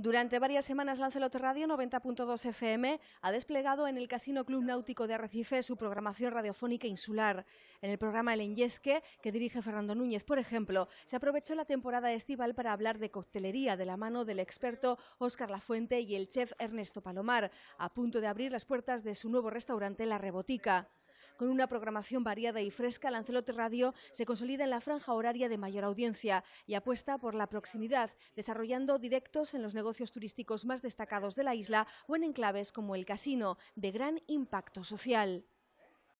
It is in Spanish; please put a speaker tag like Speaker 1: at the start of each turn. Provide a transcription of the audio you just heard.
Speaker 1: Durante varias semanas, Lancelot Radio 90.2 FM ha desplegado en el Casino Club Náutico de Arrecife su programación radiofónica insular. En el programa El Enyesque, que dirige Fernando Núñez, por ejemplo, se aprovechó la temporada estival para hablar de coctelería de la mano del experto Óscar Lafuente y el chef Ernesto Palomar, a punto de abrir las puertas de su nuevo restaurante La Rebotica. Con una programación variada y fresca, Lancelote Radio se consolida en la franja horaria de mayor audiencia y apuesta por la proximidad, desarrollando directos en los negocios turísticos más destacados de la isla o en enclaves como el casino, de gran impacto social.